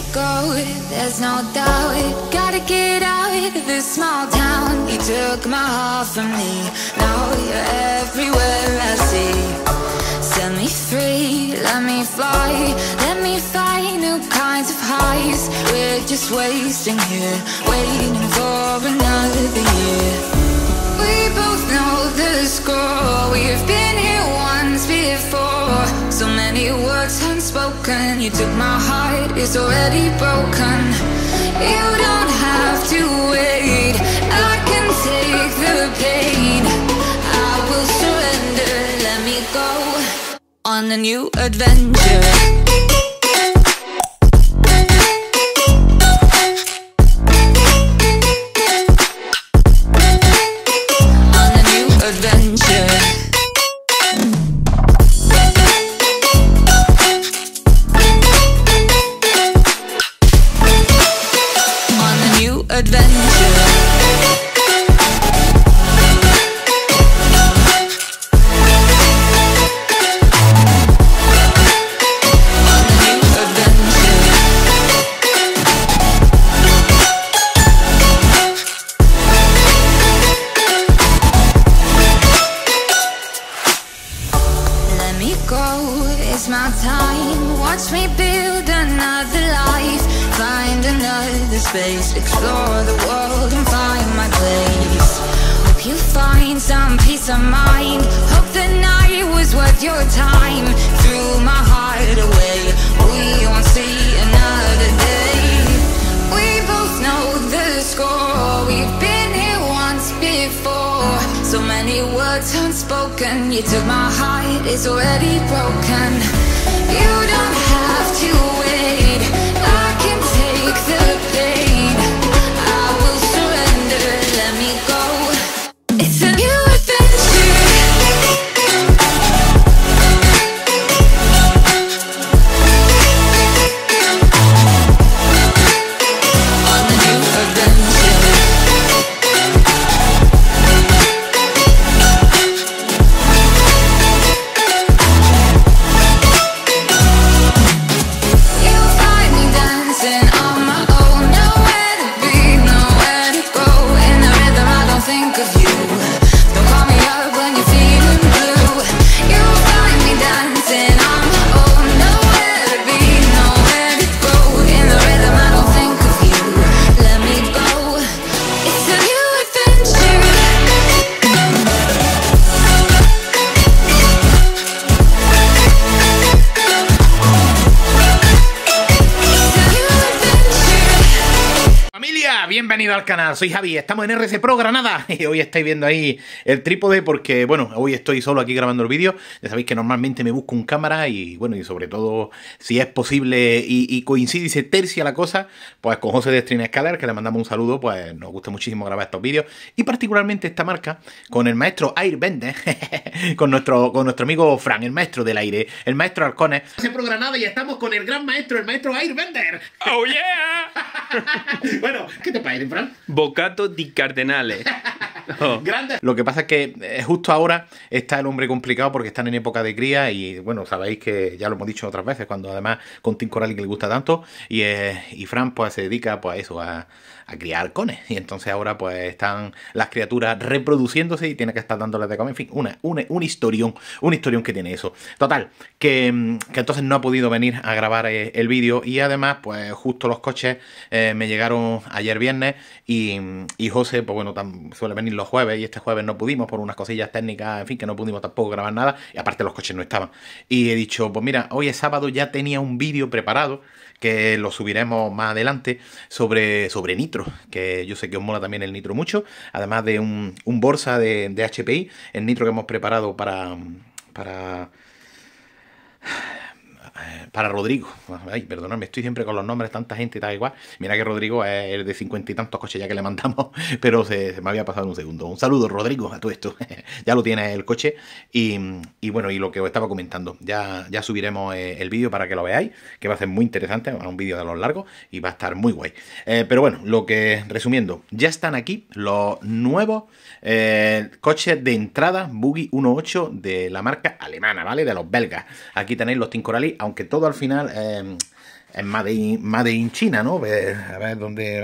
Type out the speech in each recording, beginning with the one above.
we go, there's no doubt Gotta get out of this small town You took my heart from me Now you're everywhere I see Set me free, let me fly Let me find new kinds of highs We're just wasting here Waiting for another year We both know the score We've been here so many words unspoken You took my heart, it's already broken You don't have to wait I can take the pain I will surrender, let me go On a new adventure canal, soy Javi, estamos en RC Pro Granada y hoy estáis viendo ahí el trípode porque, bueno, hoy estoy solo aquí grabando el vídeo, ya sabéis que normalmente me busco un cámara y, bueno, y sobre todo si es posible y, coincide y se tercia la cosa, pues con José de stream Scalar, que le mandamos un saludo, pues nos gusta muchísimo grabar estos vídeos y particularmente esta marca con el maestro Airbender, con nuestro, con nuestro amigo Fran, el maestro del aire, el maestro Arcones. RC Pro Granada y estamos con el gran maestro, el maestro Airbender. ¡Oh yeah! bueno, ¿qué te parece, Fran? Bocato di cardenales, oh. Lo que pasa es que eh, justo ahora está el hombre complicado porque están en época de cría y bueno, sabéis que ya lo hemos dicho otras veces, cuando además con Tim Corral que le gusta tanto eh, y, Fran pues se dedica pues a eso, a, criar cones. Y entonces ahora pues están las criaturas reproduciéndose y tiene que estar dándoles de comer. En fin, una, un historión, un historión que tiene eso. Total, que, mm, entonces no ha podido venir a grabar eh, el vídeo y además pues justo los coches me llegaron ayer viernes y, José, pues bueno, suele venir los jueves y este jueves no pudimos por unas cosillas técnicas, en fin, que no pudimos tampoco grabar nada. Y aparte los coches no estaban. Y he dicho, pues mira, hoy es sábado, ya tenía un vídeo preparado que lo subiremos más adelante sobre, sobre Nitro, que yo sé que os mola también el Nitro mucho, además de un, un bolsa de, HPI, el Nitro que hemos preparado para... para eh, para Rodrigo. Ay, perdóname, estoy siempre con los nombres, tanta gente y tal igual. Mira que Rodrigo es el de cincuenta y tantos coches ya que le mandamos, pero se, me había pasado un segundo. Un saludo, Rodrigo, a todo esto. ya lo tiene el coche. Y, bueno, y lo que os estaba comentando, ya, ya subiremos eh, el vídeo para que lo veáis, que va a ser muy interesante, un vídeo de lo largos y va a estar muy guay. Eh, pero bueno, lo que resumiendo, ya están aquí los nuevos coches de entrada Buggy 1.8 de la marca alemana, ¿vale? De los belgas. Aquí tenéis los a aunque todo al final es em, Made in, Made in China, ¿no? A ver, a ver dónde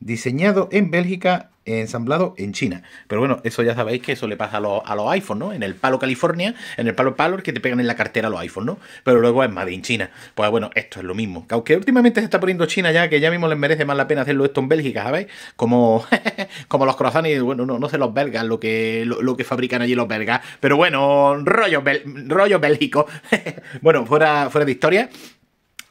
diseñado en Bélgica, ensamblado en China. Pero bueno, eso ya sabéis que eso le pasa a los, a iPhones, ¿no? En el palo California, en el palo palo que te pegan en la cartera los iPhones, ¿no? Pero luego es Made in China. Pues bueno, esto es lo mismo. aunque últimamente se está poniendo China ya, que ya mismo les merece más la pena hacerlo esto en Bélgica, ¿sabéis? Como, como los corazones, bueno, no, no sé los belgas lo que, lo, que fabrican allí los belgas. Pero bueno, rollo, rollo bélgico. bueno, fuera, fuera de historia.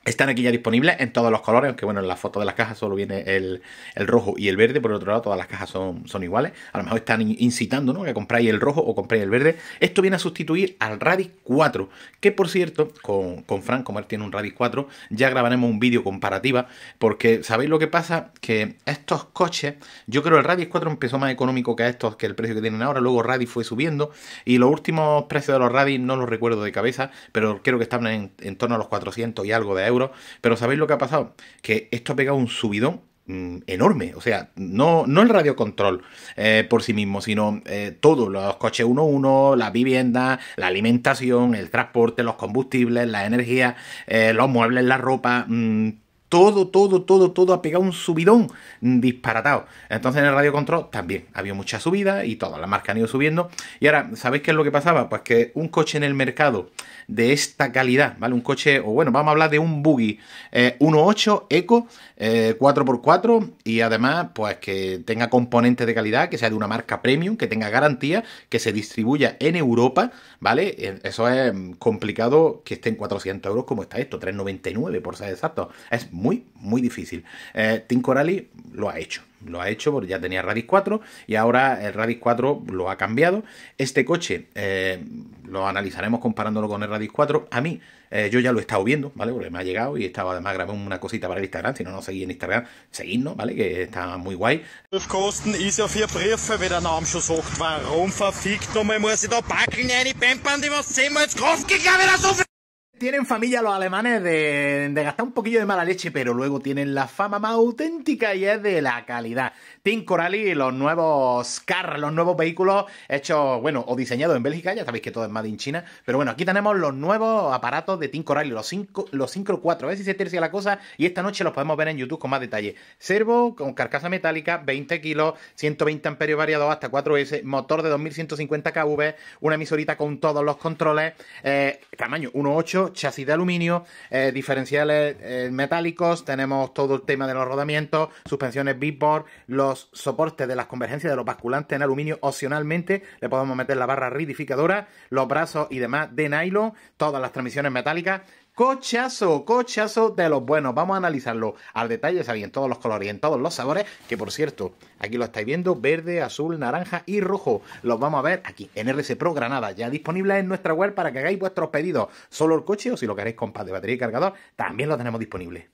Están aquí ya disponibles en todos los colores, aunque bueno, en la foto de las cajas solo viene el, rojo y el verde, por otro lado todas las cajas son, son iguales. A lo mejor están incitando ¿no? que compráis el rojo o compráis el verde. Esto viene a sustituir al Radis 4, que por cierto, con, con Frank, como él tiene un Radis 4, ya grabaremos un vídeo comparativa, porque ¿sabéis lo que pasa? Que estos coches, yo creo que el Radis 4 empezó más económico que estos, que el precio que tienen ahora, luego Radix fue subiendo, y los últimos precios de los Radis no los recuerdo de cabeza, pero creo que estaban en, torno a los 400 y algo de euros pero ¿sabéis lo que ha pasado? Que esto ha pegado un subidón mm, enorme, o sea, no, no el radiocontrol eh, por sí mismo, sino eh, todos los coches 1-1, las viviendas, la alimentación, el transporte, los combustibles, la energía, eh, los muebles, la ropa, mm, todo, todo, todo, todo ha pegado un subidón disparatado. Entonces en el Radio Control también había mucha subida y todas las marcas han ido subiendo. Y ahora, ¿sabéis qué es lo que pasaba? Pues que un coche en el mercado de esta calidad, ¿vale? Un coche, o bueno, vamos a hablar de un buggy 1.8 eh, Eco 4x4 eh, y además, pues que tenga componentes de calidad, que sea de una marca premium, que tenga garantía, que se distribuya en Europa, ¿vale? Eh, eso es complicado que esté en 400 euros como está esto, 3,99 por ser exacto. Es muy muy, muy difícil. Eh, Tim Corali lo ha hecho, lo ha hecho porque ya tenía Radis 4 y ahora el Radis 4 lo ha cambiado. Este coche eh, lo analizaremos comparándolo con el Radis 4. A mí, eh, yo ya lo he estado viendo, ¿vale? Porque me ha llegado y estaba además grabando una cosita para el Instagram. Si no nos seguís en Instagram, seguidnos, ¿vale? Que está muy guay. Tienen familia los alemanes de, gastar un poquillo de mala leche, pero luego tienen la fama más auténtica y es de la calidad. Team Corali, los nuevos carros, los nuevos vehículos hechos, bueno, o diseñados en Bélgica, ya sabéis que todo es Made in China, pero bueno, aquí tenemos los nuevos aparatos de Team Corali, los 5 los 4, a ver si se tercia la cosa, y esta noche los podemos ver en YouTube con más detalle. Servo con carcasa metálica, 20 kilos, 120 amperios variados hasta 4S, motor de 2150 kV, una emisorita con todos los controles, eh, tamaño 1.8, chasis de aluminio, eh, diferenciales eh, metálicos, tenemos todo el tema de los rodamientos, suspensiones Bitboard, los Soporte soportes de las convergencias de los basculantes en aluminio opcionalmente. Le podemos meter la barra ridificadora, los brazos y demás de nylon, todas las transmisiones metálicas. Cochazo, cochazo de los buenos. Vamos a analizarlo al detalle, sabiendo todos los colores y en todos los sabores. Que por cierto, aquí lo estáis viendo: verde, azul, naranja y rojo. Los vamos a ver aquí en RC Pro Granada. Ya disponible en nuestra web para que hagáis vuestros pedidos. Solo el coche o si lo queréis con de batería y cargador, también lo tenemos disponible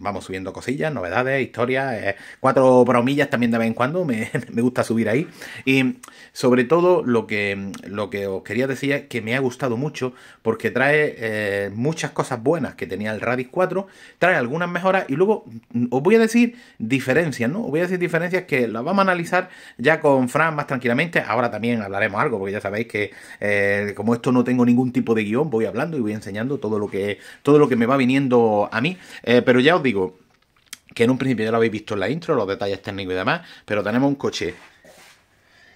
vamos subiendo cosillas, novedades, historias, eh, cuatro bromillas también de vez en cuando, me, gusta subir ahí. Y sobre todo lo que, lo que os quería decir es que me ha gustado mucho porque trae eh, muchas cosas buenas que tenía el Radix 4, trae algunas mejoras y luego mm, os voy a decir diferencias, ¿no? Os voy a decir diferencias que las vamos a analizar ya con Fran más tranquilamente. Ahora también hablaremos algo porque ya sabéis que eh, como esto no tengo ningún tipo de guión, voy hablando y voy enseñando todo lo que, todo lo que me va viniendo a mí. pero ya os digo, que en un principio ya lo habéis visto en la intro, los detalles técnicos y demás, pero tenemos un coche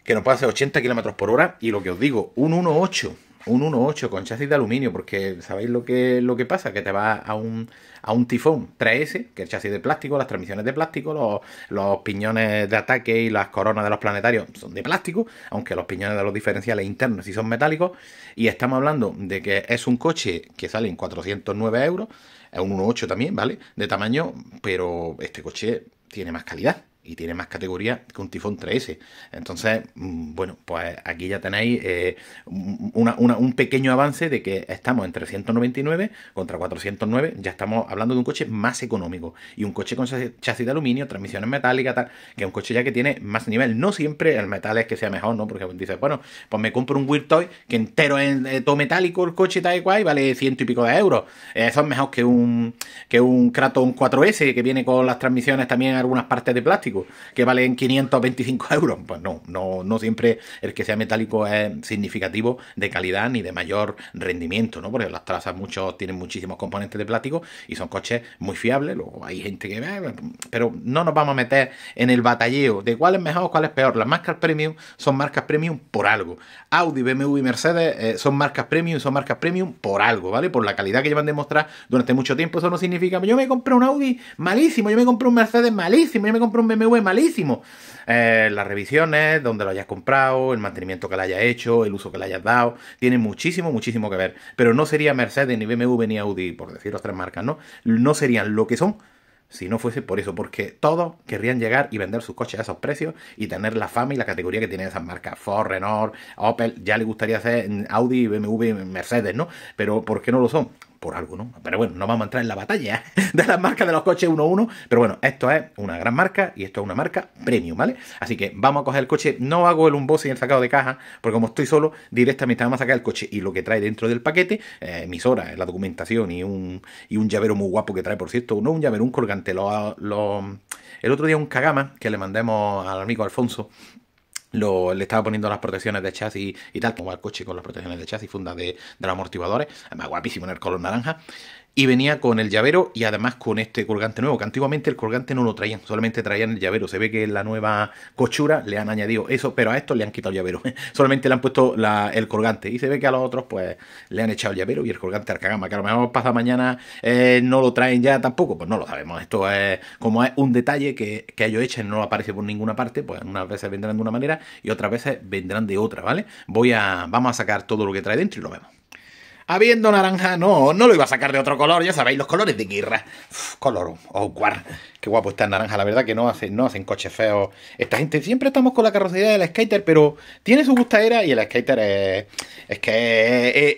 que nos puede hacer 80 km por hora y lo que os digo, un 1.8, un 1.8 con chasis de aluminio, porque sabéis lo que, lo que pasa, que te va a un, a un tifón 3S, que el chasis de plástico, las transmisiones de plástico, los, los, piñones de ataque y las coronas de los planetarios son de plástico, aunque los piñones de los diferenciales internos sí son metálicos, y estamos hablando de que es un coche que sale en 409 euros, es un 1.8 también, ¿vale? De tamaño, pero este coche tiene más calidad y tiene más categoría que un Tifón 3S. Entonces, mm, bueno, pues aquí ya tenéis eh, un pequeño avance de que estamos en 399 contra 409, ya estamos hablando de un coche más económico y un coche con chasis de aluminio, transmisiones metálicas, tal, que es un coche ya que tiene más nivel. No siempre el metal es que sea mejor, ¿no? Porque dices, bueno, pues me compro un Weird Toy que entero es eh, todo metálico el coche tal y cual y vale ciento y pico de euros. Eh, eso es mejor que un, que un Kraton 4S que viene con las transmisiones también algunas partes de plástico que valen 525 euros. Pues no, no, no siempre el que sea metálico es significativo de calidad ni de mayor rendimiento, ¿no? Porque las trazas muchos tienen muchísimos componentes de plástico y son coches muy fiables. Luego hay gente que pero no nos vamos a meter en el batalleo de cuál es mejor, cuál es peor. Las marcas premium son marcas premium por algo. Audi, BMW y Mercedes eh, son marcas premium, y son marcas premium por algo, ¿vale? Por la calidad que llevan de mostrar durante mucho tiempo. Eso no significa, yo me compré un Audi malísimo, yo me compré un Mercedes malísimo, yo me compré un BMW malísimo. Eh, las revisiones, donde lo hayas comprado, el mantenimiento que le hayas hecho, el uso que le hayas dado, tiene muchísimo, muchísimo que ver. Pero no sería Mercedes, ni BMW, ni Audi, por decir las tres marcas, ¿no? No serían lo que son si no fuese por eso, porque todos querrían llegar y vender sus coches a esos precios y tener la fama y la categoría que tienen esas marcas. Ford, Renault, Opel, ya le gustaría hacer Audi, BMW, Mercedes, ¿no? Pero ¿por qué no lo son? por algo, ¿no? Pero bueno, no vamos a entrar en la batalla ¿eh? de las marcas de los coches 1-1, pero bueno, esto es una gran marca y esto es una marca premium, ¿vale? Así que vamos a coger el coche, no hago el unboxing y el sacado de caja, porque como estoy solo, directamente vamos a sacar el coche y lo que trae dentro del paquete, eh, emisora, horas la documentación y un, un llavero muy guapo que trae, por cierto, no un llavero, un colgante, lo, el otro día un cagama que le mandemos al amigo Alfonso, lo, le estaba poniendo las protecciones de chasis y, tal, como va el coche con las protecciones de chasis, funda de, de los amortiguadores, además guapísimo en el color naranja y venía con el llavero y además con este colgante nuevo, que antiguamente el colgante no lo traían, solamente traían el llavero. Se ve que en la nueva cochura le han añadido eso, pero a esto le han quitado el llavero. solamente le han puesto el colgante y se ve que a los otros pues le han echado el llavero y el colgante al cagama, que a lo mejor pasa mañana eh, no lo traen ya tampoco, pues no lo sabemos. Esto es como es un detalle que, que ellos echan, no aparece por ninguna parte, pues unas veces vendrán de una manera y otras veces vendrán de otra, ¿vale? Voy a, vamos a sacar todo lo que trae dentro y lo vemos. Habiendo naranja, no, no lo iba a sacar de otro color, ya sabéis, los colores de guirra. color, o oh, guar. Qué guapo está el naranja, la verdad que no hacen, no hacen coches feos. Esta gente, siempre estamos con la carrocería del skater, pero tiene su gustadera y el skater es, que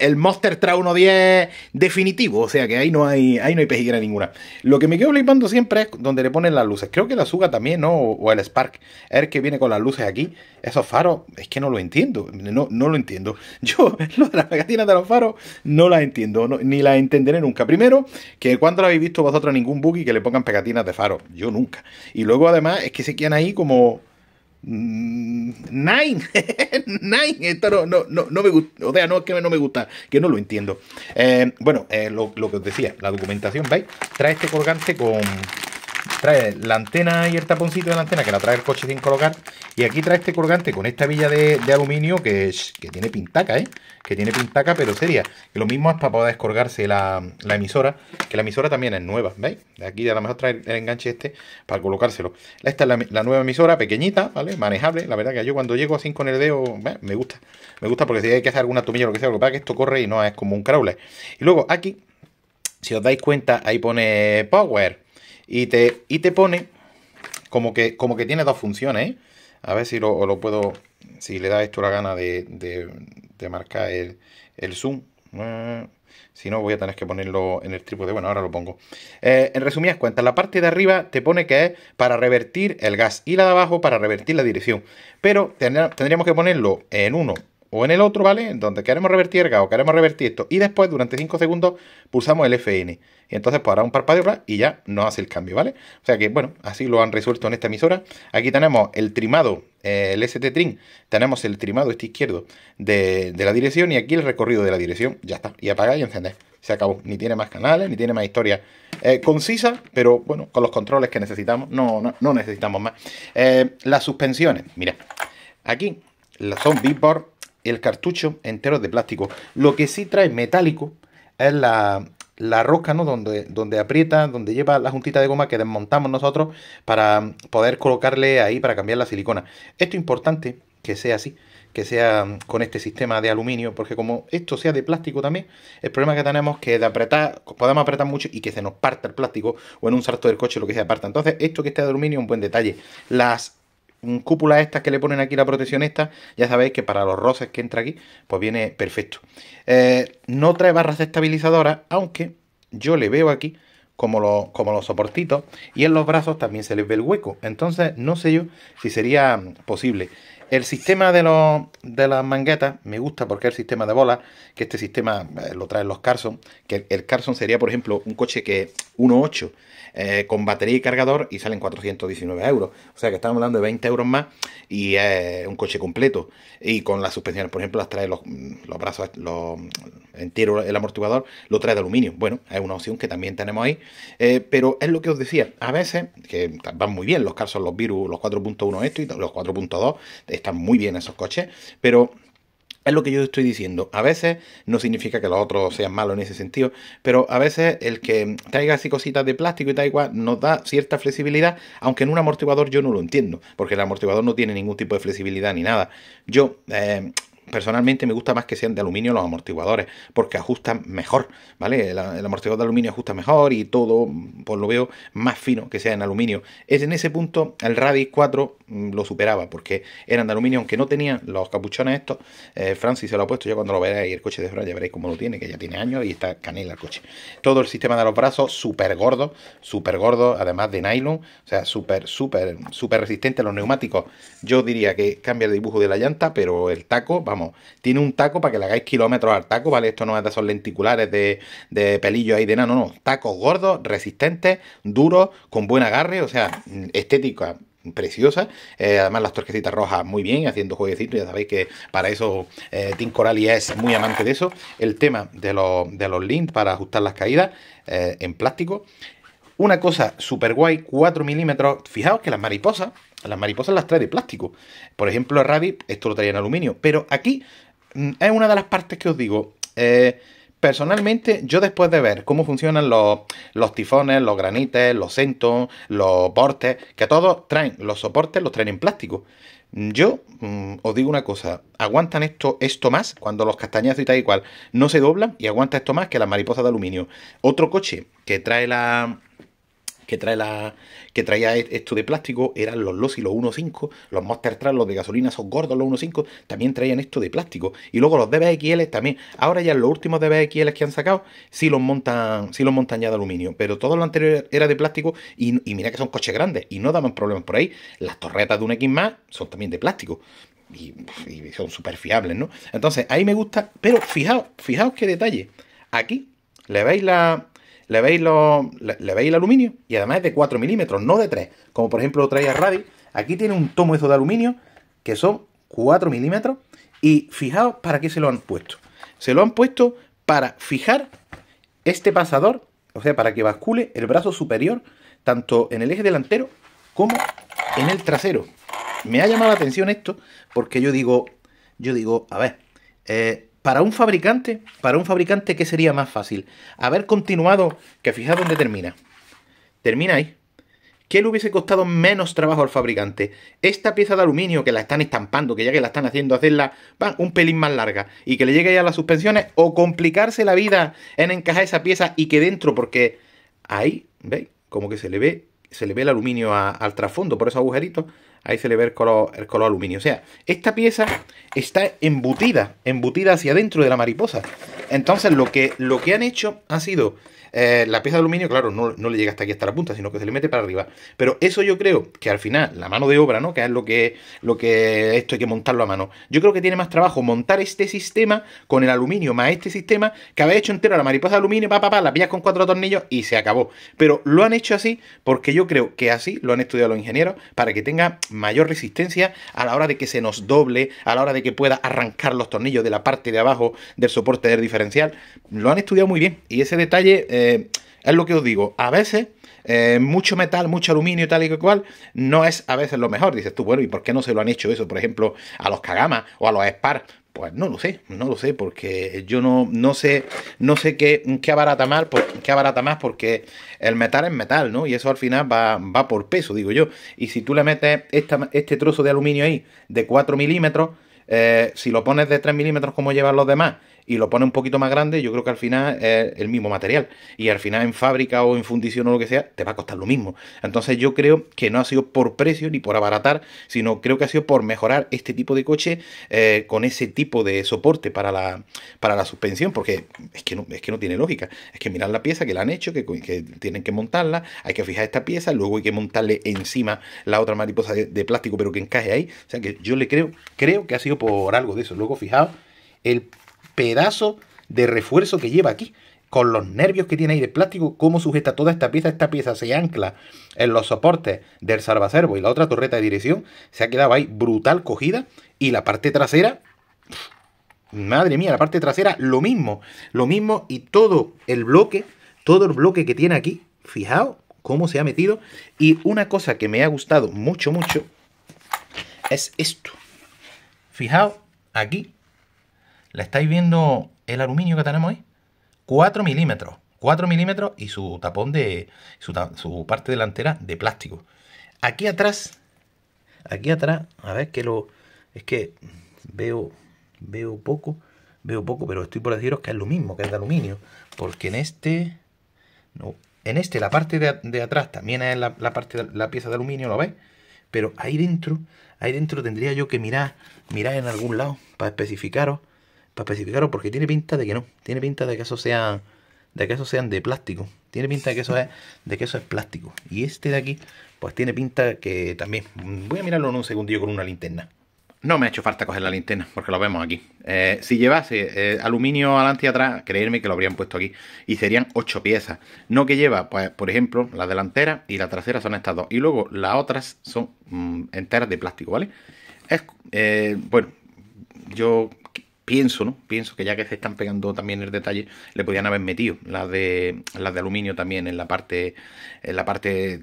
el, Monster Tra 110 definitivo, o sea que ahí no hay, ahí no hay pejiguera ninguna. Lo que me quedo flipando siempre es donde le ponen las luces. Creo que la Suga también, ¿no? O, el Spark el que viene con las luces aquí. Esos faros, es que no lo entiendo, no, no lo entiendo. Yo, lo de las pegatinas de los faros, no la entiendo, ni la entenderé nunca. Primero, que cuando la habéis visto vosotros ningún buggy que le pongan pegatinas de faros, yo nunca. Y luego, además, es que se quedan ahí como. Mm, nine, Nine, esto no, no, me gusta, o sea, no es que no me gusta, que no lo entiendo. Eh, bueno, eh, lo, lo, que os decía, la documentación, ¿veis? Trae este colgante con, Trae la antena y el taponcito de la antena que la trae el coche sin colocar. Y aquí trae este colgante con esta villa de, aluminio que, que tiene pintaca, ¿eh? Que tiene pintaca, pero sería Que lo mismo es para poder descolgarse la, la emisora, que la emisora también es nueva, ¿veis? Aquí a lo mejor trae el enganche este para colocárselo. Esta es la, nueva emisora, pequeñita, ¿vale? Manejable. La verdad que yo cuando llego así con el dedo, me gusta. Me gusta porque si hay que hacer alguna tomilla o lo que sea, lo que pasa es que esto corre y no es como un crawler. Y luego aquí si os dais cuenta, ahí pone Power. Y te, y te pone como que, como que tiene dos funciones. ¿eh? A ver si lo, puedo. Si le da esto la gana de, de, marcar el, zoom. Eh, si no, voy a tener que ponerlo en el trípode. Bueno, ahora lo pongo. Eh, en resumidas cuentas, la parte de arriba te pone que es para revertir el gas y la de abajo para revertir la dirección. Pero tendríamos que ponerlo en uno o en el otro, ¿vale? Donde queremos revertir el o queremos revertir esto. Y después, durante 5 segundos, pulsamos el FN. Y entonces, pues hará un parpadeo y ya no hace el cambio, ¿vale? O sea que, bueno, así lo han resuelto en esta emisora. Aquí tenemos el trimado, eh, el ST-Trim. Tenemos el trimado este izquierdo de, la dirección y aquí el recorrido de la dirección. Ya está. Y apagar y encender se acabó. Ni tiene más canales, ni tiene más historia eh, concisa, pero bueno, con los controles que necesitamos, no, no, no necesitamos más. Eh, las suspensiones, mira, aquí son por el cartucho entero de plástico. Lo que sí trae metálico es la, la rosca, ¿no? Donde, donde aprieta, donde lleva la juntita de goma que desmontamos nosotros para poder colocarle ahí para cambiar la silicona. Esto es importante que sea así, que sea mm, con este sistema de aluminio, porque como esto sea de plástico también, el problema que tenemos es que de apretar, podemos apretar mucho y que se nos parta el plástico o en un salto del coche lo que sea aparta Entonces, esto que esté de aluminio es un buen detalle. Las cúpula estas que le ponen aquí la protección esta, ya sabéis que para los roces que entra aquí, pues viene perfecto. Eh, no trae barras estabilizadoras, aunque yo le veo aquí como, lo, como los soportitos y en los brazos también se les ve el hueco. Entonces no sé yo si sería posible. El sistema de, de las manguetas me gusta porque es el sistema de bolas, que este sistema eh, lo traen los Carson, que el Carson sería, por ejemplo, un coche que 1.8 eh, con batería y cargador y salen 419 euros. O sea que estamos hablando de 20 euros más y es un coche completo. Y con las suspensiones, por ejemplo, las trae los, mm, brazos, los, mm, el amortiguador, lo trae de aluminio. Bueno, es una opción que también tenemos ahí. Eh, pero es lo que os decía, a veces, que van muy bien los Carson, los Virus, los 4.1 esto y los 4.2 están muy bien esos coches, pero es lo que yo estoy diciendo. A veces no significa que los otros sean malos en ese sentido, pero a veces el que traiga así cositas de plástico y tal igual nos da cierta flexibilidad, aunque en un amortiguador yo no lo entiendo, porque el amortiguador no tiene ningún tipo de flexibilidad ni nada. Yo, eh, personalmente me gusta más que sean de aluminio los amortiguadores, porque ajustan mejor, ¿vale? El, amortiguador de aluminio ajusta mejor y todo, pues lo veo más fino que sea en aluminio. Es en ese punto el Radix 4 mm, lo superaba, porque eran de aluminio, aunque no tenían los capuchones estos. Eh, Francis se lo ha puesto, ya cuando lo veáis el coche de Fran ya veréis cómo lo tiene, que ya tiene años y está canela el coche. Todo el sistema de los brazos súper gordo, súper gordo, además de nylon, o sea, súper, súper, súper resistente a los neumáticos. Yo diría que cambia el dibujo de la llanta, pero el taco va tiene un taco para que le hagáis kilómetros al taco, ¿vale? Esto no es de esos lenticulares de, pelillo ahí de nada, no, no, tacos gordos, resistentes, duros, con buen agarre, o sea, mm, estética preciosa. Eh, además, las torquecitas rojas muy bien, haciendo jueguecitos. Ya sabéis que para eso eh, Tim y es muy amante de eso. El tema de los, de los links para ajustar las caídas eh, en plástico. Una cosa super guay, 4 milímetros. Fijaos que las mariposas las mariposas las trae de plástico. Por ejemplo, el Rabbit esto lo traía en aluminio. Pero aquí mm, es una de las partes que os digo. Eh, personalmente, yo después de ver cómo funcionan los, los tifones, los granites, los centos, los portes. que todos traen, los soportes los traen en plástico. Mm, yo mm, os digo una cosa, aguantan esto, esto más cuando los castañazos y tal y cual no se doblan y aguanta esto más que las mariposas de aluminio. Otro coche que trae la, que, trae la, que traía e, esto de plástico eran los y los 1.5, los Monster Truck, los de gasolina, son gordos, los 1.5, también traían esto de plástico. Y luego los DBXL también. Ahora ya los últimos DBXL que han sacado, sí los montan, Si los montan ya de aluminio. Pero todo lo anterior era de plástico y, y mira que son coches grandes y no daban problemas por ahí. Las torretas de un X más son también de plástico. Y, y son súper fiables, ¿no? Entonces, ahí me gusta, pero fijaos, fijaos qué detalle. Aquí le veis la, le veis, le, veis el aluminio y además es de 4 milímetros, no de 3. Como por ejemplo traía Radi. Aquí tiene un tomo eso de aluminio que son 4 milímetros. Y fijaos para qué se lo han puesto. Se lo han puesto para fijar este pasador, o sea, para que bascule el brazo superior tanto en el eje delantero como en el trasero. Me ha llamado la atención esto porque yo digo, yo digo, a ver, eh, para un fabricante, para un fabricante, ¿qué sería más fácil? Haber continuado, que fijar dónde termina. Termina ahí. ¿Qué le hubiese costado menos trabajo al fabricante? Esta pieza de aluminio que la están estampando, que ya que la están haciendo hacerla un pelín más larga y que le llegue ya a las suspensiones o complicarse la vida en encajar esa pieza y que dentro, porque ahí, ¿veis? Como que se le ve, se le ve el aluminio al trasfondo por esos agujeritos Ahí se le ve el color, el color aluminio. O sea, esta pieza está embutida, embutida hacia adentro de la mariposa. Entonces lo que, lo que han hecho ha sido eh, la pieza de aluminio, claro, no, le llega hasta aquí, hasta la punta, sino que se le mete para arriba. Pero eso yo creo que al final, la mano de obra, ¿no? Que es lo que, lo que esto hay que montarlo a mano. Yo creo que tiene más trabajo montar este sistema con el aluminio más este sistema que haber hecho entero la mariposa de aluminio, pa, pa, la pillas con cuatro tornillos y se acabó. Pero lo han hecho así porque yo creo que así lo han estudiado los ingenieros para que tenga mayor resistencia a la hora de que se nos doble, a la hora de que pueda arrancar los tornillos de la parte de abajo del soporte del diferencial. Lo han estudiado muy bien y ese detalle... Eh, eh, es lo que os digo, a veces eh, mucho metal, mucho aluminio, y tal y cual, no es a veces lo mejor. Dices tú, bueno, ¿y por qué no se lo han hecho eso, por ejemplo, a los Kagama o a los Spar? Pues no lo sé, no lo sé, porque yo no, no sé, no sé qué, qué abarata más, qué más, porque el metal es metal, ¿no? Y eso al final va, por peso, digo yo. Y si tú le metes este trozo de aluminio ahí de 4 milímetros, eh, si lo pones de 3 milímetros como llevan los demás, y lo pone un poquito más grande, yo creo que al final es el mismo material. Y al final en fábrica o en fundición o lo que sea, te va a costar lo mismo. Entonces yo creo que no ha sido por precio ni por abaratar, sino creo que ha sido por mejorar este tipo de coche eh, con ese tipo de soporte para la, para la suspensión, porque es que, no, es que no tiene lógica. Es que mirar la pieza que la han hecho, que, tienen que montarla, hay que fijar esta pieza, luego hay que montarle encima la otra mariposa de, plástico, pero que encaje ahí. O sea que yo le creo, creo que ha sido por algo de eso. Luego fijaos el pedazo de refuerzo que lleva aquí. Con los nervios que tiene ahí de plástico, cómo sujeta toda esta pieza. Esta pieza se ancla en los soportes del salvacervo y la otra torreta de dirección. Se ha quedado ahí brutal cogida. Y la parte trasera, madre mía, la parte trasera, lo mismo. Lo mismo y todo el bloque, todo el bloque que tiene aquí, fijaos cómo se ha metido. Y una cosa que me ha gustado mucho, mucho, es esto. Fijaos aquí ¿La estáis viendo el aluminio que tenemos ahí? 4 milímetros. 4 milímetros y su tapón de. Su, parte delantera de plástico. Aquí atrás. Aquí atrás. A ver que lo. Es que veo. Veo poco. Veo poco, pero estoy por deciros que es lo mismo, que es de aluminio. Porque en este. No. En este, la parte de, atrás también es la, parte la pieza de aluminio, ¿lo veis? Pero ahí dentro, ahí dentro tendría yo que mirar, mirar en algún lado para especificaros para especificarlo porque tiene pinta de que no. Tiene pinta de que eso sea de que eso sean de plástico. Tiene pinta de que eso es de que eso es plástico. Y este de aquí pues tiene pinta que también voy a mirarlo en un segundillo con una linterna. No me ha hecho falta coger la linterna, porque lo vemos aquí. Eh, si llevase eh, aluminio adelante y atrás, creerme que lo habrían puesto aquí. Y serían ocho piezas. No que lleva, pues, por ejemplo, la delantera y la trasera son estas dos. Y luego las otras son mm, enteras de plástico, ¿vale? Es, eh, bueno, yo pienso, ¿no? Pienso que ya que se están pegando también el detalle, le podían haber metido las de de aluminio también en la parte en la parte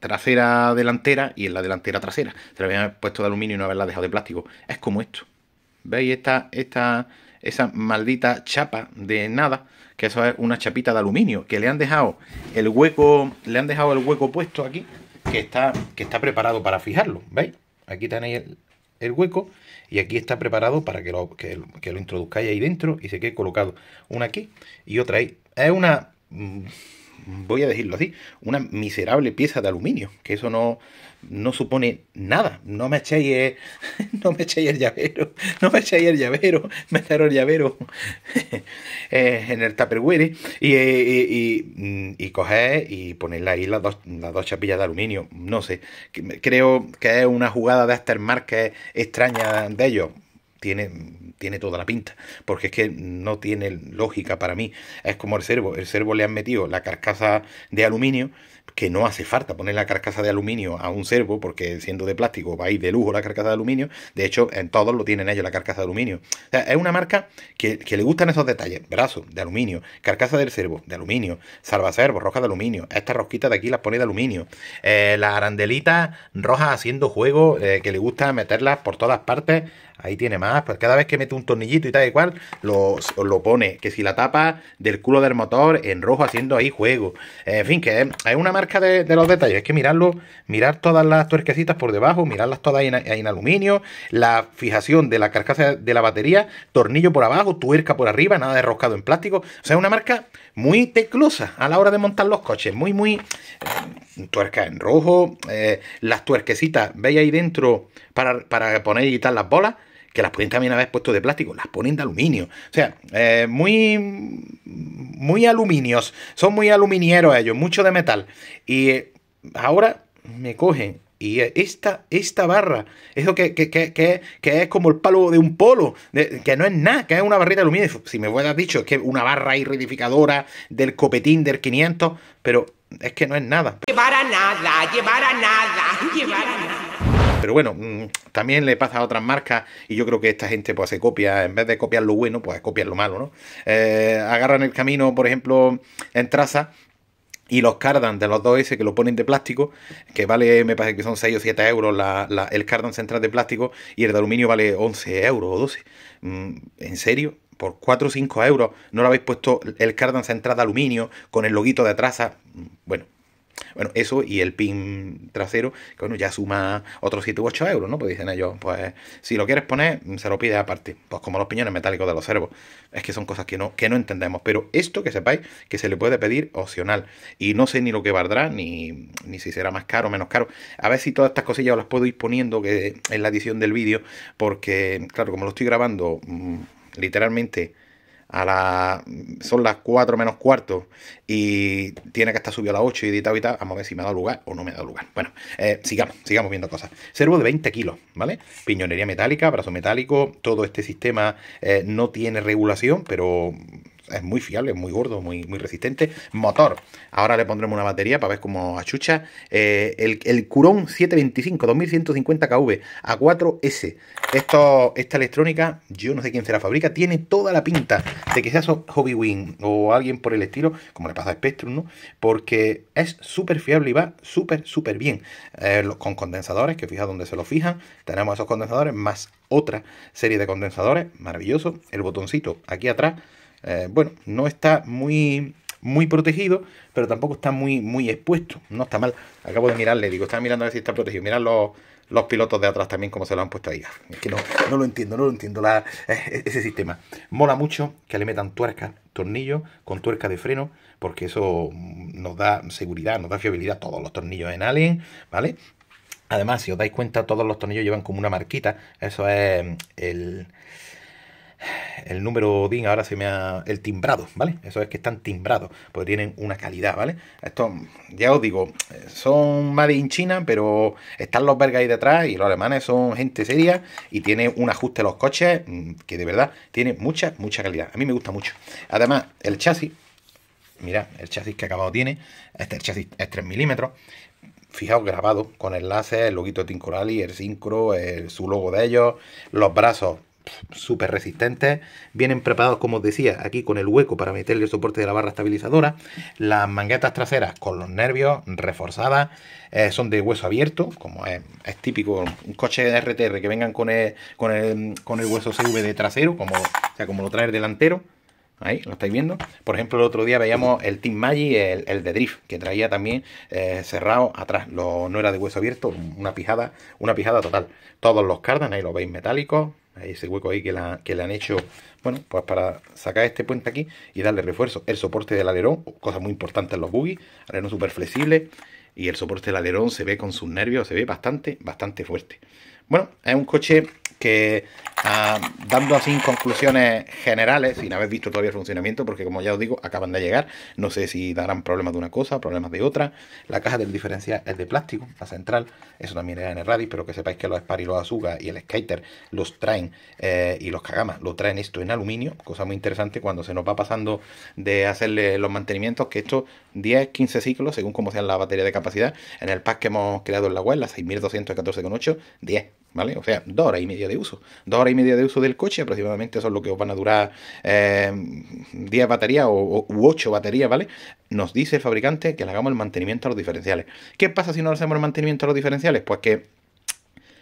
trasera delantera y en la delantera trasera. Se le habían puesto de aluminio y no haberla dejado de plástico. Es como esto. ¿Veis esta esta esa maldita chapa de nada, que eso es una chapita de aluminio, que le han dejado el hueco, le han dejado el hueco puesto aquí, que está que está preparado para fijarlo, ¿veis? Aquí tenéis el, el hueco y aquí está preparado para que lo, lo introduzcáis ahí dentro y se he colocado una aquí y otra ahí. Es una mm, voy a decirlo así, una miserable pieza de aluminio, que eso no, no supone nada. No me echéis el, no me llavero, no me echéis el llavero, me el llavero eh, en el Tupperware y, eh, y, y, mm, y ahí las dos, chapillas de aluminio, no sé. Creo que es una jugada de aftermarket extraña de ellos tiene, tiene toda la pinta, porque es que no tiene lógica para mí. Es como el servo, el cervo le han metido la carcasa de aluminio que no hace falta poner la carcasa de aluminio a un servo, porque siendo de plástico va a ir de lujo la carcasa de aluminio. De hecho, en todos lo tienen ellos la carcasa de aluminio. O sea, es una marca que, le gustan esos detalles. Brazo de aluminio, carcasa del servo de aluminio, Salvacervo, roja de aluminio. Estas rosquita de aquí las pone de aluminio. Eh, la arandelita roja haciendo juego, eh, que le gusta meterlas por todas partes. Ahí tiene más, pues cada vez que mete un tornillito y tal y cual, lo, lo pone. Que si la tapa del culo del motor en rojo haciendo ahí juego. en fin, que es una marca marca de, los detalles, es que mirarlo, mirar todas las tuerquecitas por debajo, mirarlas todas en, aluminio, la fijación de la carcasa de la batería, tornillo por abajo, tuerca por arriba, nada de roscado en plástico. O sea, una marca muy teclosa a la hora de montar los coches, muy, muy eh, tuerca en rojo, eh, las tuerquecitas, veis ahí dentro para, para poner y quitar las bolas que las pueden también haber puesto de plástico, las ponen de aluminio. O sea, eh, muy, muy aluminios, son muy aluminieros ellos, mucho de metal. Y eh, ahora me cogen y eh, esta, esta barra, eso que, que, que, es como el palo de un polo, que no es nada, que es una barrita de aluminio. Si me hubieras dicho, es que una barra irridificadora del copetín del 500, pero es que no es nada. Llevar a nada, llevar nada, llevar a nada. Pero bueno, mm, también le pasa a otras marcas y yo creo que esta gente pues se copia, en vez de copiar lo bueno, pues copian lo malo, ¿no? Eh, agarran el camino, por ejemplo, en traza y los cardan de los dos s que lo ponen de plástico, que vale, me parece que son 6 o 7 euros el cardan central de plástico y el de aluminio vale 11 euros o 12. Mm, ¿En serio? Por 4 o 5 euros no lo habéis puesto el cardan central de aluminio con el loguito de traza. Mm, bueno, bueno, eso y el pin trasero, que bueno, ya suma otros 7 u 8 euros, ¿no? Pues dicen ellos, pues si lo quieres poner, se lo pide aparte. Pues como los piñones metálicos de los cervos. Es que son cosas que no, que no entendemos. Pero esto que sepáis que se le puede pedir opcional. Y no sé ni lo que valdrá, ni, ni si será más caro o menos caro. A ver si todas estas cosillas las puedo ir poniendo que en la edición del vídeo. Porque, claro, como lo estoy grabando mm, literalmente a la, son las 4 menos cuarto y tiene que estar subido a las 8 y editado y tal. Vamos a ver si me ha dado lugar o no me ha dado lugar. Bueno, eh, sigamos, sigamos viendo cosas. Servo de 20 kilos, ¿vale? Piñonería metálica, brazo metálico, todo este sistema eh, no tiene regulación, pero es muy fiable, es muy gordo, muy, muy resistente. Motor, ahora le pondremos una batería para ver cómo achucha. Eh, el, el Curón 725, 2150 kV, A4S. esta electrónica, yo no sé quién se la fabrica, tiene toda la pinta de que sea hobby wing o alguien por el estilo, como le pasa a Spectrum, ¿no? Porque es súper fiable y va súper, súper bien. Eh, con condensadores, que fija donde se lo fijan, tenemos esos condensadores más otra serie de condensadores, maravilloso. El botoncito aquí atrás eh, bueno, no está muy, muy protegido, pero tampoco está muy, muy expuesto. No está mal. Acabo de mirarle, digo, estaba mirando a ver si está protegido. Mirad los, pilotos de atrás también como se lo han puesto ahí. Es que no, no lo entiendo, no lo entiendo eh, eh, ese sistema. Mola mucho que le metan tuerca, tornillo con tuerca de freno, porque eso nos da seguridad, nos da fiabilidad. Todos los tornillos en Alien, ¿vale? Además, si os dais cuenta, todos los tornillos llevan como una marquita. Eso es mm, el el número DIN ahora se me ha... el timbrado, ¿vale? Eso es que están timbrados, porque tienen una calidad, ¿vale? Esto, ya os digo, son made in China, pero están los belgas ahí detrás y los alemanes son gente seria y tiene un ajuste los coches mm, que de verdad tiene mucha, mucha calidad. A mí me gusta mucho. Además, el chasis, mira el chasis que acabado tiene, este chasis es 3 milímetros, fijaos, grabado con enlace el loguito de Tincorali, el sincro, el, su logo de ellos, los brazos súper resistentes, vienen preparados como os decía aquí con el hueco para meterle el soporte de la barra estabilizadora, las manguetas traseras con los nervios reforzadas, eh, son de hueso abierto, como es, típico un coche de RTR que vengan con el, con el, hueso CV de trasero, como, sea, como lo trae el delantero, Ahí, lo estáis viendo. Por ejemplo, el otro día veíamos el Team Magic, el, de Drift, que traía también eh, cerrado atrás. Lo, no era de hueso abierto, una pijada, una pijada total. Todos los cardan, ahí lo veis, metálicos, ese hueco ahí que, que le han hecho, bueno, pues para sacar este puente aquí y darle refuerzo. El soporte del alerón, cosa muy importante en los buggy, alerón súper flexible y el soporte del alerón se ve con sus nervios, se ve bastante, bastante fuerte. Bueno, es un coche que ah, dando así conclusiones generales, sin haber visto todavía el funcionamiento, porque como ya os digo, acaban de llegar, no sé si darán problemas de una cosa, problemas de otra. La caja del diferencial es de plástico, la central, eso también era en el Radis, pero que sepáis que los Spar y los Azuga y el Skater los traen, eh, y los Kagama lo traen esto en aluminio, cosa muy interesante cuando se nos va pasando de hacerle los mantenimientos, que estos 10, 15 ciclos, según como sean la batería de capacidad, en el pack que hemos creado en la web, la 6214,8, 10 ¿Vale? O sea, dos horas y media de uso. Dos horas y media de uso del coche, aproximadamente eso es lo que os van a durar 10 eh, baterías o, u 8 baterías, ¿vale? Nos dice el fabricante que le hagamos el mantenimiento a los diferenciales. ¿Qué pasa si no le hacemos el mantenimiento a los diferenciales? Pues que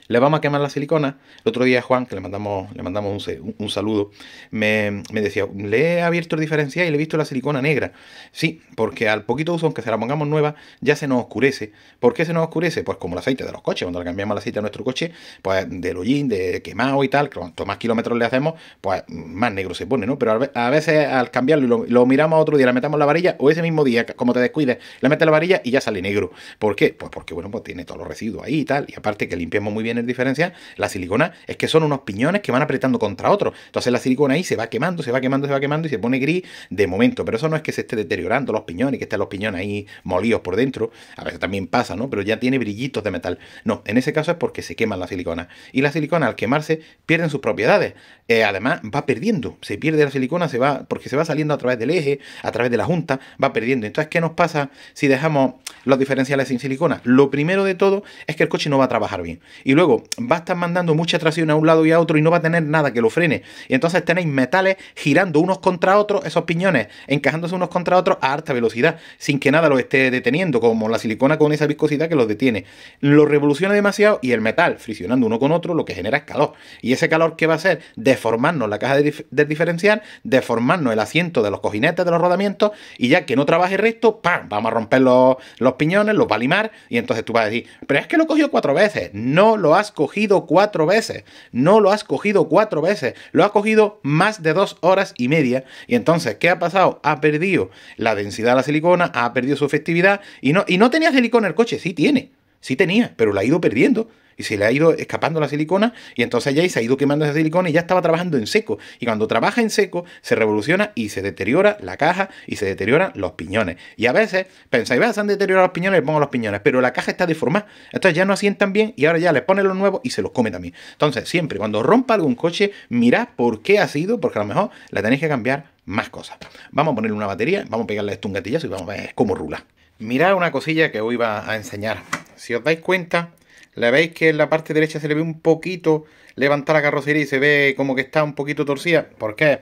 le vamos a quemar la silicona. El otro día Juan, que le mandamos, le mandamos un, saludo, me, decía, le he abierto el diferencial y le he visto la silicona negra. Sí, porque al poquito uso, aunque se la pongamos nueva, ya se nos oscurece. ¿Por qué se nos oscurece? Pues como el aceite de los coches, cuando le cambiamos el aceite a nuestro coche, pues del hollín, de quemado y tal, cuanto más kilómetros le hacemos, pues más negro se pone, ¿no? Pero a veces al cambiarlo lo, miramos otro día, le metamos la varilla, o ese mismo día, como te descuides, le metes la varilla y ya sale negro. ¿Por qué? Pues porque, bueno, pues tiene todos los residuos ahí y tal, y aparte que limpiamos muy bien diferencia, la silicona es que son unos piñones que van apretando contra otros. Entonces la silicona ahí se va quemando, se va quemando, se va quemando y se pone gris de momento. Pero eso no es que se esté deteriorando los piñones, que estén los piñones ahí molidos por dentro. A veces también pasa, ¿no? Pero ya tiene brillitos de metal. No, en ese caso es porque se queman la silicona Y la silicona al quemarse pierden sus propiedades. Eh, además va perdiendo. Se pierde la silicona, se va, porque se va saliendo a través del eje, a través de la junta, va perdiendo. Entonces, ¿qué nos pasa si dejamos los diferenciales sin silicona? Lo primero de todo es que el coche no va a trabajar bien. Y luego va a estar mandando mucha tracción a un lado y a otro y no va a tener nada que lo frene. Y entonces tenéis metales girando unos contra otros, esos piñones, encajándose unos contra otros a alta velocidad, sin que nada los esté deteniendo, como la silicona con esa viscosidad que los detiene. Lo revoluciona demasiado y el metal, friccionando uno con otro, lo que genera es calor. Y ese calor, que va a hacer? Deformarnos la caja de diferencial, deformarnos el asiento de los cojinetes, de los rodamientos, y ya que no trabaje recto, ¡pam! Vamos a romper los, piñones, los va a limar, y entonces tú vas a decir, pero es que lo cogió cuatro veces. No lo has cogido cuatro veces. No lo has cogido cuatro veces. Lo has cogido más de dos horas y media. Y entonces, ¿qué ha pasado? Ha perdido la densidad de la silicona, ha perdido su efectividad. Y no, y no tenía silicona el coche. Sí tiene. Sí tenía, pero la ha ido perdiendo y se le ha ido escapando la silicona y entonces ya se ha ido quemando esa silicona y ya estaba trabajando en seco. Y cuando trabaja en seco se revoluciona y se deteriora la caja y se deterioran los piñones. Y a veces pensáis, vas se han deteriorado los piñones, le pongo los piñones, pero la caja está deformada. Entonces ya no asientan bien y ahora ya les pone los nuevos y se los come también. Entonces siempre cuando rompa algún coche, mirad por qué ha sido, porque a lo mejor la tenéis que cambiar más cosas. Vamos a ponerle una batería, vamos a pegarle esto un gatillazo y vamos a ver cómo rula. Mirad una cosilla que os iba a enseñar. Si os dais cuenta, la veis que en la parte derecha se le ve un poquito levantar la carrocería y se ve como que está un poquito torcida. ¿Por qué?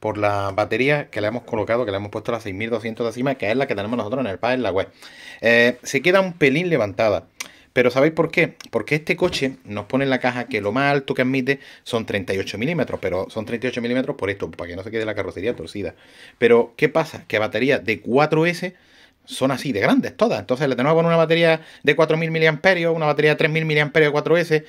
Por la batería que le hemos colocado, que le hemos puesto la 6200 de encima, que es la que tenemos nosotros en el pad en la web. Eh, se queda un pelín levantada. Pero ¿sabéis por qué? Porque este coche nos pone en la caja que lo más alto que admite son 38 milímetros, pero son 38 milímetros por esto, para que no se quede la carrocería torcida. Pero ¿qué pasa? Que batería de 4S son así de grandes todas. Entonces le tenemos que poner una batería de 4.000 mAh, una batería de 3.000 mAh de 4S.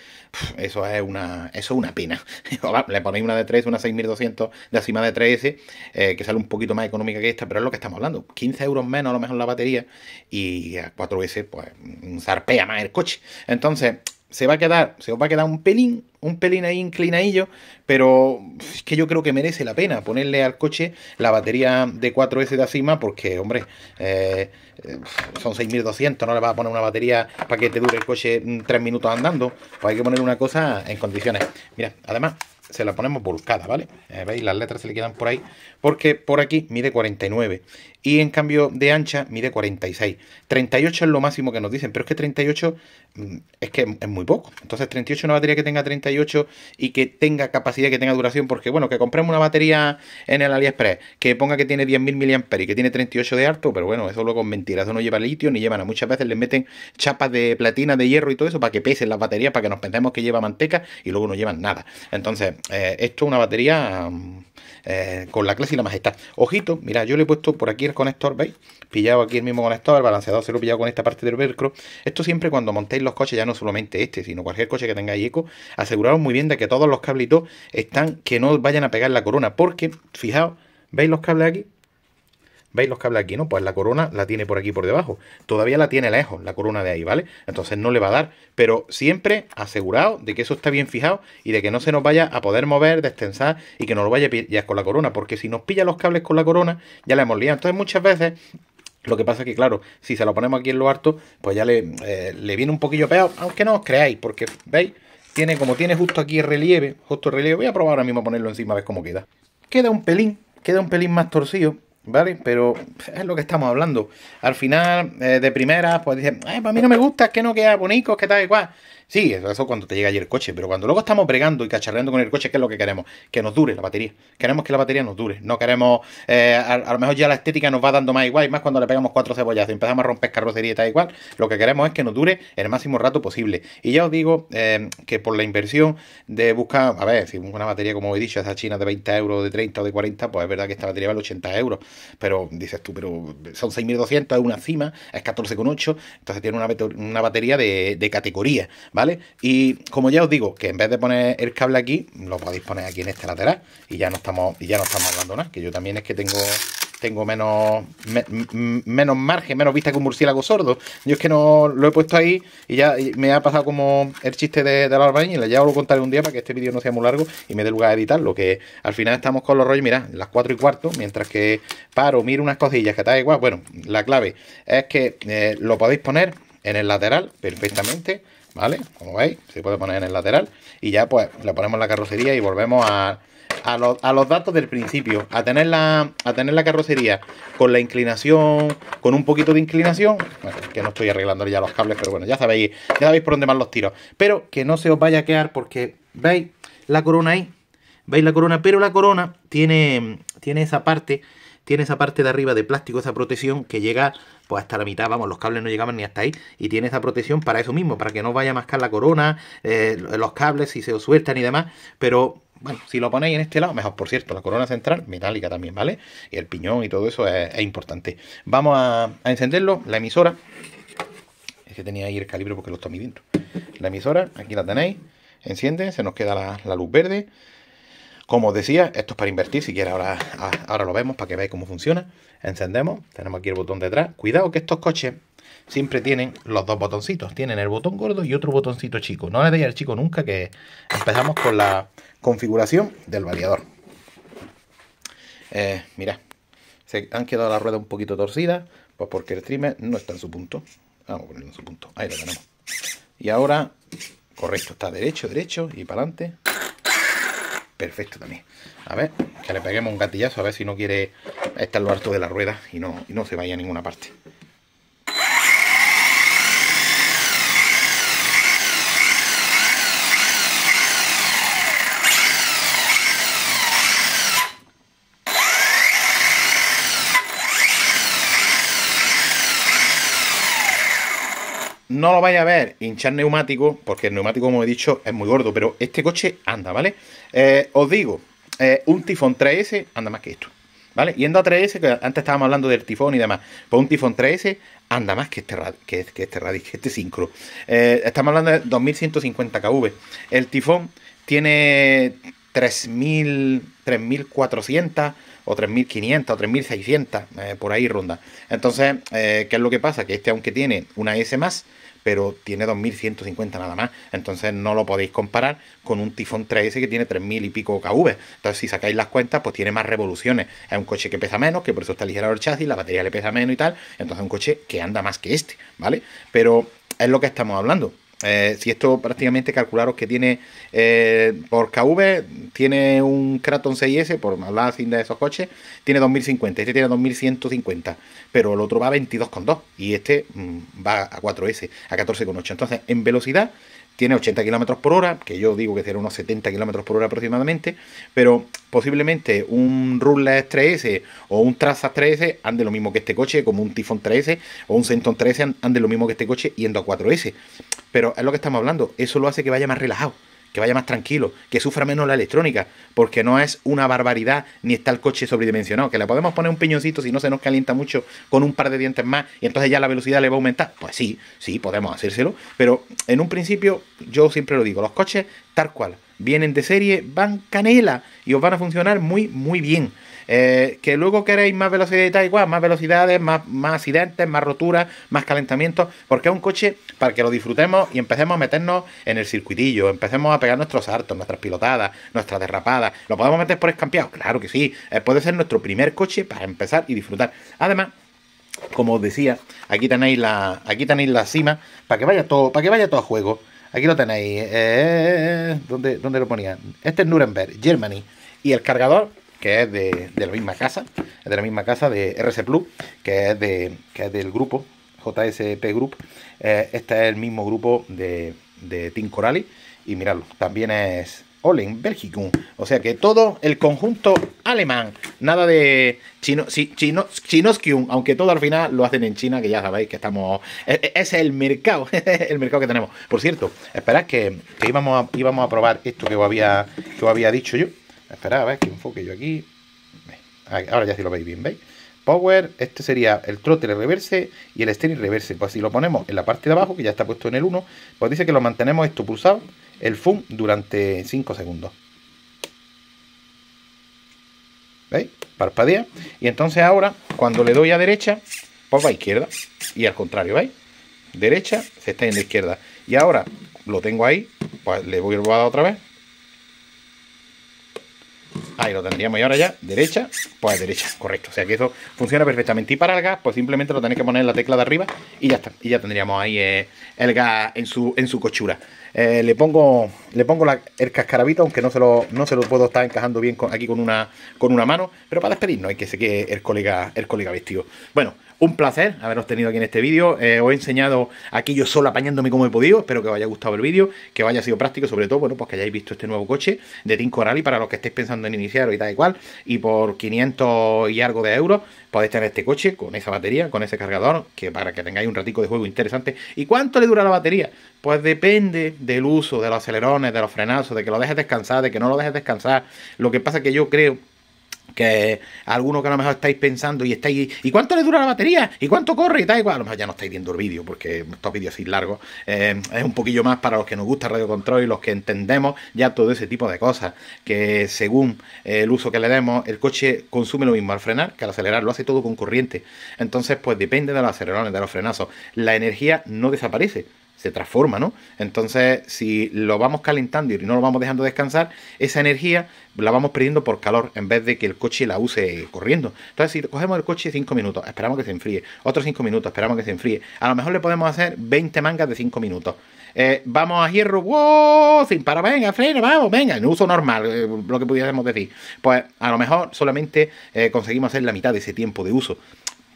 eso es una eso es una pena. le ponéis una de 3, una 6.200 de encima de 3S, eh, que sale un poquito más económica que esta, pero es lo que estamos hablando. 15 euros menos a lo mejor la batería y a 4S pues mm, zarpea más el coche. Entonces se va a quedar, se va a quedar un pelín, un pelín ahí inclinadillo, pero es que yo creo que merece la pena ponerle al coche la batería de 4S de Acima, porque, hombre, eh, son 6200, no le vas a poner una batería para que te dure el coche 3 mm, minutos andando, pues hay que poner una cosa en condiciones. Mira, además se la ponemos volcada, ¿vale? Eh, ¿Veis? Las letras se le quedan por ahí porque por aquí mide 49 y en cambio de ancha mide 46. 38 es lo máximo que nos dicen, pero es que 38 mm, es que es muy poco. Entonces 38 una batería que tenga 38 y que tenga capacidad, que tenga duración, porque bueno, que compremos una batería en el AliExpress que ponga que tiene 10.000 mAh y que tiene 38 de alto, pero bueno, eso luego es mentira, eso no lleva litio ni lleva nada. Muchas veces le meten chapas de platina, de hierro y todo eso para que pesen las baterías, para que nos pensemos que lleva manteca y luego no llevan nada. Entonces, eh, esto es una batería... Mm, eh, con la clase y la majestad. Ojito, mira, yo le he puesto por aquí el conector, ¿veis? Pillado aquí el mismo conector, el balanceador se lo he pillado con esta parte del velcro. Esto siempre cuando montéis los coches, ya no solamente este, sino cualquier coche que tengáis eco, aseguraros muy bien de que todos los cablitos están, que no vayan a pegar la corona, porque, fijaos, ¿veis los cables aquí? ¿Veis los cables aquí, no? Pues la corona la tiene por aquí por debajo. Todavía la tiene lejos, la corona de ahí, ¿vale? Entonces no le va a dar. Pero siempre asegurado de que eso está bien fijado y de que no se nos vaya a poder mover, destensar y que no lo vaya a pillar con la corona. Porque si nos pilla los cables con la corona, ya la hemos liado. Entonces muchas veces... Lo que pasa es que, claro, si se lo ponemos aquí en lo harto, pues ya eh, le, viene un poquillo peor, aunque no os creáis, porque, ¿veis? Tiene, como tiene justo aquí relieve, justo relieve, voy a probar ahora mismo a ponerlo encima a ver cómo queda. Queda un pelín, queda un pelín más torcido, ¿Vale? Pero es lo que estamos hablando. Al final, eh, de primeras, pues dicen, Ay, para mí no me gusta, es que no queda bonito, que tal y cual. Sí, eso cuando te llega ayer el coche, pero cuando luego estamos bregando y cacharreando con el coche, ¿qué es lo que queremos? Que nos dure la batería. Queremos que la batería nos dure. No queremos, eh, a, lo mejor ya la estética nos va dando más igual, y más cuando le pegamos cuatro cebollas y empezamos a romper carrocería y tal igual. Lo que queremos es que nos dure el máximo rato posible. Y ya os digo eh, que por la inversión de buscar, a ver, si una batería, como he dicho, esa china de 20 euros, de 30 o de 40, pues es verdad que esta batería vale 80 euros. Pero dices tú, pero son 6.200, es una cima, es 14,8, entonces tiene una, batería de, de categoría, ¿vale? Y como ya os digo, que en vez de poner el cable aquí, lo podéis poner aquí en este lateral y ya no estamos, ya no estamos hablando nada, que yo también es que tengo tengo menos, menos margen, menos vista que un murciélago sordo. Yo es que no lo he puesto ahí y ya me ha pasado como el chiste de, de la albañil. Ya os lo contaré un día para que este vídeo no sea muy largo y me dé lugar a editarlo. Que al final estamos con los rollos, mirad, las 4 y cuarto, mientras que paro, miro unas cosillas que está igual. Bueno, la clave es que eh, lo podéis poner en el lateral perfectamente ¿vale? Como veis, se puede poner en el lateral y ya pues le ponemos la carrocería y volvemos a, los, datos del principio, a tener, la, a tener la carrocería con la inclinación, con un poquito de inclinación, bueno, que no estoy arreglando ya los cables, pero bueno, ya sabéis, ya sabéis por dónde van los tiros, pero que no se os vaya a quedar porque, ¿veis? La corona ahí, ¿veis la corona? Pero la corona tiene, tiene esa parte tiene esa parte de arriba de plástico, esa protección que llega pues hasta la mitad, vamos, los cables no llegaban ni hasta ahí, y tiene esa protección para eso mismo, para que no vaya a mascar la corona, eh, los cables si se os sueltan y demás, pero bueno, si lo ponéis en este lado, mejor, por cierto, la corona central, metálica también, ¿vale? Y el piñón y todo eso es, importante. Vamos a, encenderlo, la emisora, es que tenía ahí el calibre porque lo está midiendo. La emisora, aquí la tenéis, enciende, se nos queda la luz verde, como os decía, esto es para invertir, si quieres ahora, ahora lo vemos para que veáis cómo funciona. Encendemos, tenemos aquí el botón detrás. Cuidado que estos coches siempre tienen los dos botoncitos. Tienen el botón gordo y otro botoncito chico. No le deis al chico nunca que empezamos con la configuración del variador. Eh, mirad, se han quedado las ruedas un poquito torcidas, pues porque el trimmer no está en su punto. Vamos a ponerlo en su punto. Ahí lo tenemos. Y ahora, correcto, está derecho, derecho y para adelante perfecto también. A ver, que le peguemos un gatillazo a ver si no quiere estar lo harto de la rueda y no, y no se vaya a ninguna parte. no lo vaya a ver hinchar neumático, porque el neumático, como he dicho, es muy gordo, pero este coche anda, ¿vale? Eh, os digo, eh, un tifón 3S anda más que esto. ¿Vale? Yendo a 3S, que antes estábamos hablando del tifón y demás, pues un tifón 3S anda más que este, que, este Radix, que este eh, estamos hablando de 2150 kV. El tifón tiene 3000, 3400 o 3500 o 3600, por ahí ronda. Entonces, ¿qué es lo que pasa? Que este, aunque tiene una S más, pero tiene 2150 nada más. Entonces no lo podéis comparar con un Tifón 3S que tiene 3000 y pico KV. Entonces, si sacáis las cuentas, pues tiene más revoluciones. Es un coche que pesa menos, que por eso está ligero el chasis, la batería le pesa menos y tal. Entonces, es un coche que anda más que este, ¿vale? Pero es lo que estamos hablando. Eh, si esto prácticamente calcularos que tiene eh, por KV, tiene un Kraton 6S, por hablar así de esos coches, tiene 2050, este tiene 2150, pero el otro va a 22,2 y este mm, va a 4S, a 14,8. Entonces, en velocidad tiene 80 kilómetros por hora, que yo digo que será unos 70 kilómetros por hora aproximadamente, pero posiblemente un Rulas 3S o un Trazas 3S ande lo mismo que este coche, como un Tifón 3S o un Centon 3S ande lo mismo que este coche yendo a 4S. Pero es lo que estamos hablando, eso lo hace que vaya más relajado que vaya más tranquilo, que sufra menos la electrónica, porque no es una barbaridad ni está el coche sobredimensionado, que le podemos poner un piñoncito si no se nos calienta mucho con un par de dientes más y entonces ya la velocidad le va a aumentar. Pues sí, sí, podemos hacérselo, pero en un principio yo siempre lo digo, los coches tal cual, vienen de serie, van canela y os van a funcionar muy, muy bien. Eh, que luego queréis más velocidad y tal, igual, más velocidades, más, más accidentes, más roturas, más calentamiento. porque es un coche para que lo disfrutemos y empecemos a meternos en el circuitillo, empecemos a pegar nuestros saltos, nuestras pilotadas, nuestras derrapadas. ¿Lo podemos meter por escampeado? Claro que sí, eh, puede ser nuestro primer coche para empezar y disfrutar. Además, como os decía, aquí tenéis la, aquí tenéis la cima para que vaya todo, para que vaya todo a juego. Aquí lo tenéis. Eh, ¿Dónde lo ponía? Este es Nuremberg, Germany. Y el cargador que es de, la misma casa, de la misma casa de RC Plus, que es, de, que del grupo JSP Group. Eh, este es el mismo grupo de, de Team Corali. Y miradlo, también es Olen Belgicum. O sea que todo el conjunto alemán, nada de chino, si, chino, Chinoskium, aunque todo al final lo hacen en China, que ya sabéis que estamos. E, e, es el mercado, el mercado que tenemos. Por cierto, esperad que, íbamos, a, a probar esto que había, que os había dicho yo ver que enfoque yo aquí. Ahora ya si lo veis bien, ¿veis? Power, este sería el trotter reverse y el steering reverse. Pues si lo ponemos en la parte de abajo, que ya está puesto en el 1, pues dice que lo mantenemos esto pulsado, el FUN durante 5 segundos. ¿Veis? Parpadea. Y entonces ahora, cuando le doy a derecha, pues va a izquierda. Y al contrario, ¿veis? Derecha, se está en la izquierda. Y ahora lo tengo ahí, pues le voy a dar otra vez. Ahí lo tendríamos. Y ahora ya, derecha, pues derecha, correcto. O sea que eso funciona perfectamente. Y para el gas, pues simplemente lo tenéis que poner en la tecla de arriba y ya está. Y ya tendríamos ahí eh, el gas en su, en su cochura. Eh, le pongo, le pongo el cascarabito, aunque no se lo, no se lo puedo estar encajando bien aquí con una, con una mano. Pero para no hay que seguir el colega, el colega vestido. Bueno, un placer haberos tenido aquí en este vídeo. Eh, os he enseñado aquí yo solo apañándome como he podido. Espero que os haya gustado el vídeo, que os haya sido práctico, sobre todo, bueno, pues que hayáis visto este nuevo coche de Corral y para los que estéis pensando en iniciar y tal y cual. Y por 500 y algo de euros podéis tener este coche con esa batería, con ese cargador, que para que tengáis un ratico de juego interesante. ¿Y cuánto le dura la batería? Pues depende del uso, de los acelerones, de los frenazos, de que lo dejes descansar, de que no lo dejes descansar. Lo que pasa que yo creo que algunos que a lo mejor estáis pensando y estáis, ¿y cuánto le dura la batería? ¿Y cuánto corre? Y tal igual A lo mejor ya no estáis viendo el vídeo porque estos vídeos así largos eh, es un poquillo más para los que nos gusta Radio Control y los que entendemos ya todo ese tipo de cosas. Que según eh, el uso que le demos, el coche consume lo mismo al frenar que al acelerar, lo hace todo con corriente. Entonces, pues depende de los acelerones, de los frenazos. La energía no desaparece se transforma, ¿no? Entonces, si lo vamos calentando y no lo vamos dejando descansar, esa energía la vamos perdiendo por calor en vez de que el coche la use corriendo. Entonces, si cogemos el coche 5 minutos, esperamos que se enfríe, otros cinco minutos, esperamos que se enfríe. A lo mejor le podemos hacer 20 mangas de 5 minutos. Eh, vamos a hierro, ¡wow! sin parar, venga, frena, vamos, venga, en uso normal, eh, lo que pudiésemos decir. Pues a lo mejor solamente eh, conseguimos hacer la mitad de ese tiempo de uso.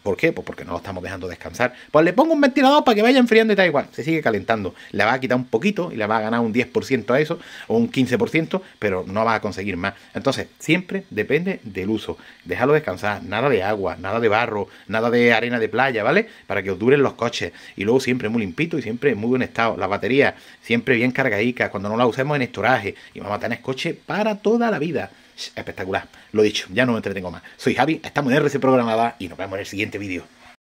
¿Por qué? Pues porque no lo estamos dejando descansar. Pues le pongo un ventilador para que vaya enfriando y tal igual. Se sigue calentando. Le va a quitar un poquito y le va a ganar un 10% a eso o un 15%, pero no va a conseguir más. Entonces, siempre depende del uso. Déjalo descansar. Nada de agua, nada de barro, nada de arena de playa, ¿vale? Para que os duren los coches. Y luego siempre muy limpito y siempre muy buen estado. Las baterías siempre bien cargadicas, Cuando no la usemos en estoraje. Y vamos a tener coche para toda la vida espectacular. Lo dicho, ya no me entretengo más. Soy Javi, estamos en RC Programada y nos vemos en el siguiente vídeo.